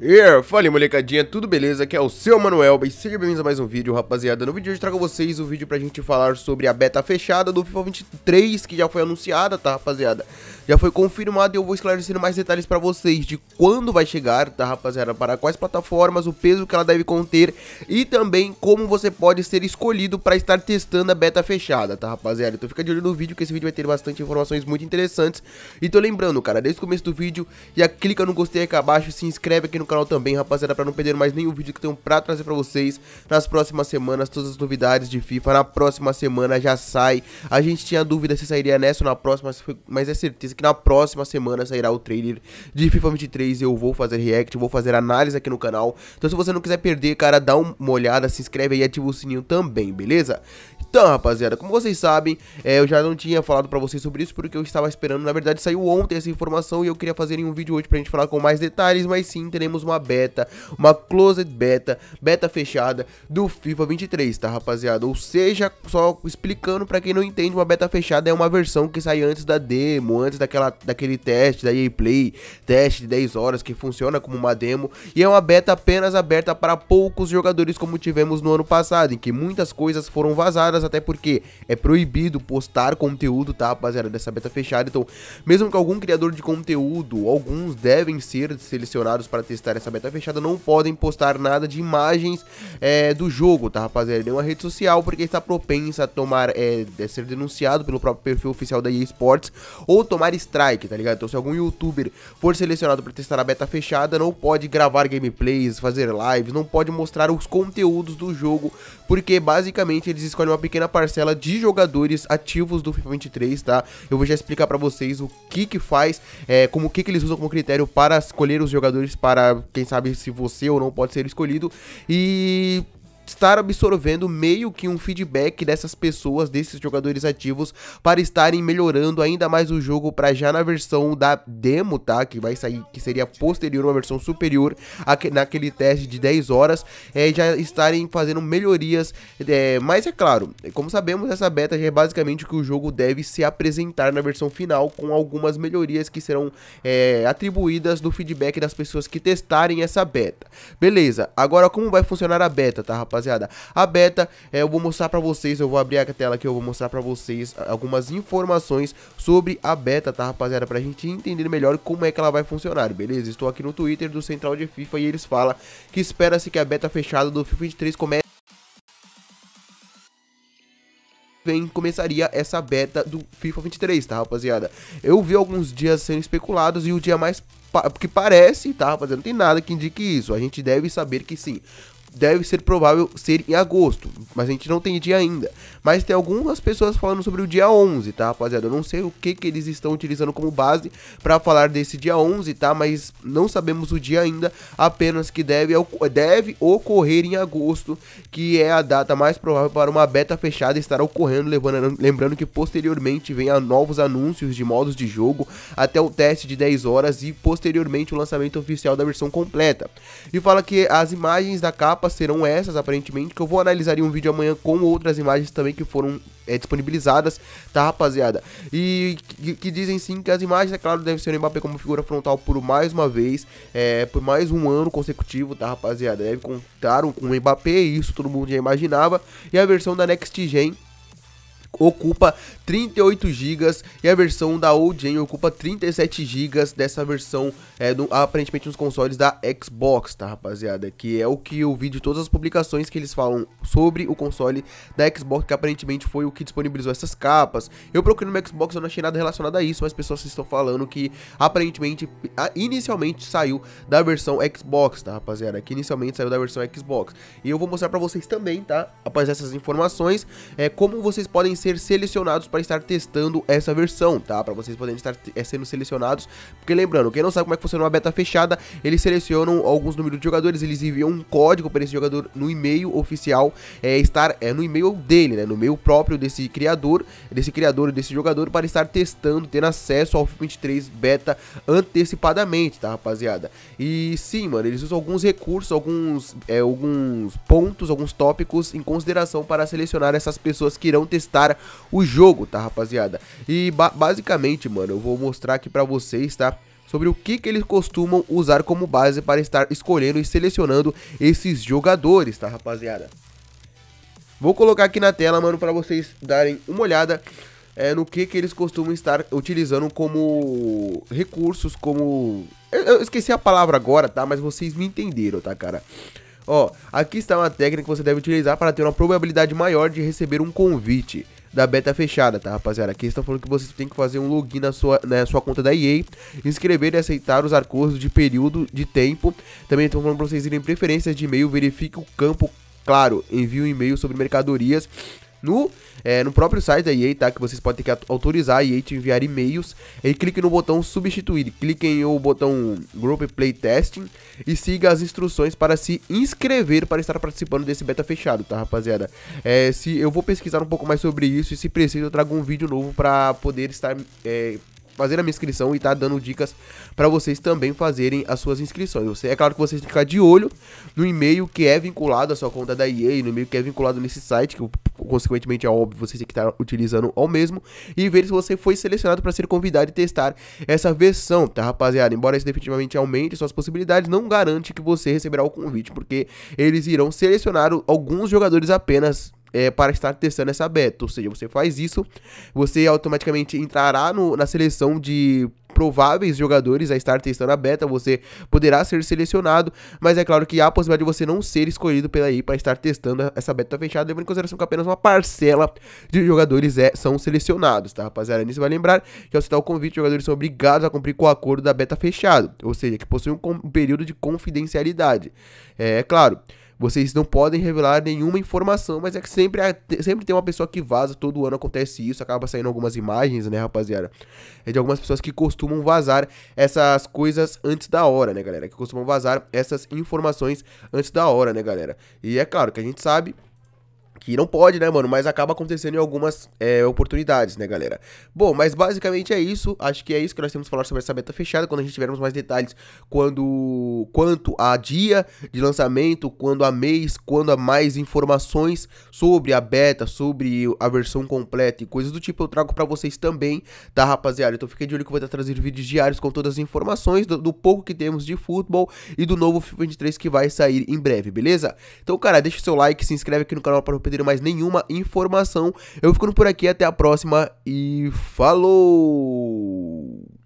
Yeah, fala molecadinha, tudo beleza? Aqui é o seu Manuel e sejam bem-vindos a mais um vídeo, rapaziada. No vídeo de hoje trago a vocês o um vídeo pra gente falar sobre a beta fechada do FIFA 23, que já foi anunciada, tá, rapaziada? Já foi confirmada e eu vou esclarecendo mais detalhes pra vocês de quando vai chegar, tá, rapaziada? Para quais plataformas, o peso que ela deve conter e também como você pode ser escolhido pra estar testando a beta fechada, tá, rapaziada? Então fica de olho no vídeo, que esse vídeo vai ter bastante informações muito interessantes. E tô lembrando, cara, desde o começo do vídeo, já clica no gostei aqui abaixo, se inscreve aqui no canal também, rapaziada, pra não perder mais nenhum vídeo que tenho pra trazer pra vocês nas próximas semanas, todas as novidades de FIFA. Na próxima semana já sai. A gente tinha dúvida se sairia nessa ou na próxima, mas é certeza que na próxima semana sairá o trailer de FIFA 23. Eu vou fazer react, vou fazer análise aqui no canal. Então se você não quiser perder, cara, dá uma olhada, se inscreve aí e ativa o sininho também, beleza? Então, rapaziada, como vocês sabem, é, eu já não tinha falado pra vocês sobre isso porque eu estava esperando, na verdade saiu ontem essa informação e eu queria fazer em um vídeo hoje pra gente falar com mais detalhes, mas sim, teremos uma beta, uma closed beta, beta fechada do FIFA 23, tá rapaziada? Ou seja, só explicando pra quem não entende, uma beta fechada é uma versão que sai antes da demo, antes daquela, daquele teste da EA Play, teste de 10 horas que funciona como uma demo, e é uma beta apenas aberta para poucos jogadores como tivemos no ano passado, em que muitas coisas foram vazadas horas, até porque é proibido postar conteúdo, tá, rapaziada, dessa beta fechada. Então, mesmo que algum criador de conteúdo, alguns devem ser selecionados para testar essa beta fechada, não podem postar nada de imagens é, do jogo, tá, rapaziada? Nenhuma rede social, porque está propensa a tomar, é, a é ser denunciado pelo próprio perfil oficial da EA Sports ou tomar strike, tá ligado? Então, se algum youtuber for selecionado para testar a beta fechada, não pode gravar gameplays, fazer lives, não pode mostrar os conteúdos do jogo, porque basicamente eles escolhem uma pequena parcela de jogadores ativos do FIFA 23, tá? Eu vou já explicar para vocês o que que faz, é, como o que que eles usam como critério para escolher os jogadores para, quem sabe, se você ou não pode ser escolhido. E estar absorvendo meio que um feedback dessas pessoas, desses jogadores ativos, para estarem melhorando ainda mais o jogo para já na versão da demo, tá? Que vai sair, que seria posterior, uma versão superior, naquele teste de 10 horas, é, já estarem fazendo melhorias. É, mas é claro, como sabemos, essa beta já é basicamente o que o jogo deve se apresentar na versão final, com algumas melhorias que serão é, atribuídas do feedback das pessoas que testarem essa beta. Beleza, agora como vai funcionar a beta, tá, rapaz? rapaziada. A beta, é, eu vou mostrar pra vocês, eu vou abrir a tela aqui, eu vou mostrar pra vocês algumas informações sobre a beta, tá, rapaziada? Pra gente entender melhor como é que ela vai funcionar, beleza? Estou aqui no Twitter do Central de FIFA e eles falam que espera-se que a beta fechada do FIFA 23 comece vem começaria essa beta do FIFA 23, tá, rapaziada? Eu vi alguns dias sendo especulados e o dia mais pa que parece, tá, rapaziada? Não tem nada que indique isso. A gente deve saber que sim deve ser provável ser em agosto, mas a gente não tem dia ainda. Mas tem algumas pessoas falando sobre o dia 11, tá, rapaziada? Eu não sei o que, que eles estão utilizando como base para falar desse dia 11, tá? Mas não sabemos o dia ainda, apenas que deve, deve ocorrer em agosto, que é a data mais provável para uma beta fechada estar ocorrendo, levando, lembrando que posteriormente vem a novos anúncios de modos de jogo, até o teste de 10 horas e posteriormente o lançamento oficial da versão completa. E fala que as imagens da capa serão essas, aparentemente, que eu vou analisar em um vídeo amanhã com outras imagens também que foram é, disponibilizadas, tá, rapaziada? E que, que, dizem sim que as imagens, é claro, devem ser o Mbappé como figura frontal por mais uma vez, é, por mais um ano consecutivo, tá, rapaziada? Deve contar com um, o um Mbappé, isso todo mundo já imaginava, e a versão da Next Gen ocupa 38 GB e a versão da old gen ocupa 37 GB dessa versão é, aparentemente nos consoles da Xbox, tá rapaziada? Que é o que eu vi de todas as publicações que eles falam sobre o console da Xbox, que aparentemente foi o que disponibilizou essas capas. Eu procurei no Xbox, eu não achei nada relacionado a isso, mas pessoas estão falando que aparentemente inicialmente saiu da versão Xbox, tá rapaziada? Que inicialmente saiu da versão Xbox. E eu vou mostrar para vocês também, tá? Após essas informações, é como vocês podem ser ser selecionados para estar testando essa versão, tá? Para vocês poderem estar eh, sendo selecionados, porque lembrando, quem não sabe como é que funciona uma beta fechada, eles selecionam alguns números de jogadores, eles enviam um código para esse jogador no e-mail oficial, é estar é no e-mail dele, né, no e-mail próprio desse criador, desse criador desse jogador para estar testando, tendo acesso ao 23 beta antecipadamente, tá, rapaziada? E sim, mano, eles usam alguns recursos, alguns é, alguns pontos, alguns tópicos em consideração para selecionar essas pessoas que irão testar o jogo, tá, rapaziada? E ba basicamente, mano, eu vou mostrar aqui pra vocês, tá? sobre o que, que eles costumam usar como base para estar escolhendo e selecionando esses jogadores, tá rapaziada? Vou colocar aqui na tela, mano, para vocês darem uma olhada é, no que, que eles costumam estar utilizando como recursos, como... Eu esqueci a palavra agora, tá? Mas vocês me entenderam, tá, cara? Ó, aqui está uma técnica que você deve utilizar para ter uma probabilidade maior de receber um convite da beta fechada, tá, rapaziada? Aqui estão falando que vocês têm que fazer um login na sua, na né, sua conta da EA, inscrever e aceitar os acordos de período de tempo. Também estão falando para vocês irem em preferências de e-mail, verifique o campo, claro, envie um e-mail sobre mercadorias no, é, no próprio site da EA, tá? Que vocês podem ter que autorizar a EA te enviar e-mails. E clique no botão substituir. Cliquem no botão Group Play Testing e siga as instruções para se inscrever para estar participando desse beta fechado, tá, rapaziada? É, se eu vou pesquisar um pouco mais sobre isso e se precisar eu trago um vídeo novo para poder estar é, fazer a minha inscrição e tá dando dicas para vocês também fazerem as suas inscrições. Você, é claro que vocês têm que ficar de olho no e-mail que é vinculado à sua conta da EA, no e-mail que é vinculado nesse site, que consequentemente é óbvio, vocês têm que estar utilizando ao mesmo, e ver se você foi selecionado para ser convidado e testar essa versão, tá rapaziada? Embora isso definitivamente aumente suas possibilidades, não garante que você receberá o convite, porque eles irão selecionar alguns jogadores apenas é, para estar testando essa beta. Ou seja, você faz isso, você automaticamente entrará no, na seleção de prováveis jogadores a estar testando a beta, você poderá ser selecionado, mas é claro que há a possibilidade de você não ser escolhido pela EA para estar testando essa beta fechada, levando em consideração que apenas uma parcela de jogadores é, são selecionados, tá rapaziada? Nisso vai lembrar que ao citar o convite, os jogadores são obrigados a cumprir com o acordo da beta fechado, ou seja, que possui um, um período de confidencialidade. É, é claro. Vocês não podem revelar nenhuma informação, mas é que sempre, sempre tem uma pessoa que vaza, todo ano acontece isso, acaba saindo algumas imagens, né, rapaziada? É de algumas pessoas que costumam vazar essas coisas antes da hora, né, galera? Que costumam vazar essas informações antes da hora, né, galera? E é claro que a gente sabe que não pode, né, mano? Mas acaba acontecendo em algumas é, oportunidades, né, galera? Bom, mas basicamente é isso. Acho que é isso que nós temos que falar sobre essa beta fechada. Quando a gente tivermos mais detalhes, quando quanto a dia de lançamento, quando a mês, quando a mais informações sobre a beta, sobre a versão completa e coisas do tipo, eu trago para vocês também, tá, rapaziada? Então fique de olho que eu vou estar trazendo vídeos diários com todas as informações do, do pouco que temos de futebol e do novo FIFA 23 que vai sair em breve, beleza? Então, cara, deixa o seu like, se inscreve aqui no canal para perder mais nenhuma informação. Eu ficando por aqui, até a próxima e falou!